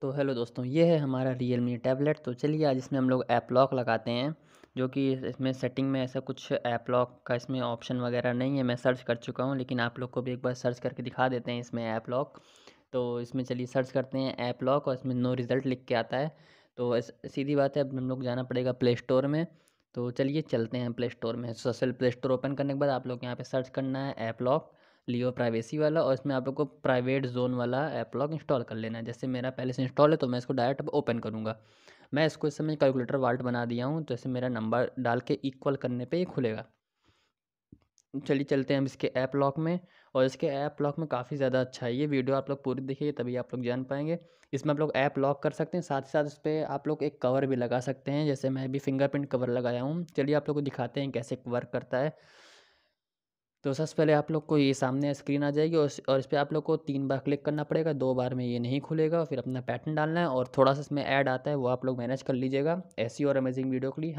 तो हेलो दोस्तों ये है हमारा रियल मी टैबलेट तो चलिए आज इसमें हम लोग ऐप लॉक लगाते हैं जो कि इसमें सेटिंग में ऐसा कुछ ऐप लॉक का इसमें ऑप्शन वगैरह नहीं है मैं सर्च कर चुका हूँ लेकिन आप लोग को भी एक बार सर्च करके दिखा देते हैं इसमें ऐप लॉक तो इसमें चलिए सर्च करते हैं ऐप लॉक और इसमें नो रिज़ल्ट लिख के आता है तो सीधी बात है अब हम लोग जाना पड़ेगा प्ले स्टोर में तो चलिए चलते हैं प्ले स्टोर में सोशल प्ले स्टोर ओपन करने के बाद आप लोग यहाँ पर सर्च करना है ऐप लॉक लियो प्राइवेसी वाला और इसमें आप लोग को प्राइवेट जोन वाला ऐप लॉक इंस्टॉल कर लेना है जैसे मेरा पहले से इंस्टॉल है तो मैं इसको डायरेक्ट ओपन करूँगा मैं इसको इस समय कैलकुलेटर वाल्ट बना दिया हूँ जैसे तो मेरा नंबर डाल के इक्वल करने पर ये खुलेगा चलिए चलते हैं हम इसके ऐप लॉक में और इसके ऐप लॉक में काफ़ी ज़्यादा अच्छा है ये वीडियो आप लोग पूरी देखिए तभी आप लोग जान पाएंगे इसमें आप लोग ऐप लॉक कर सकते हैं साथ ही साथ उस पर आप लोग एक कवर भी लगा सकते हैं जैसे मैं भी फिंगरप्रिंट कवर लगाया हूँ चलिए आप लोग को दिखाते हैं कैसे वर्क करता है तो सबसे पहले आप लोग को ये सामने स्क्रीन आ जाएगी और और इस पर आप लोग को तीन बार क्लिक करना पड़ेगा दो बार में ये नहीं खुलेगा फिर अपना पैटर्न डालना है और थोड़ा सा इसमें ऐड आता है वो आप लोग मैनेज कर लीजिएगा ऐसी और अमेजिंग वीडियो के लिए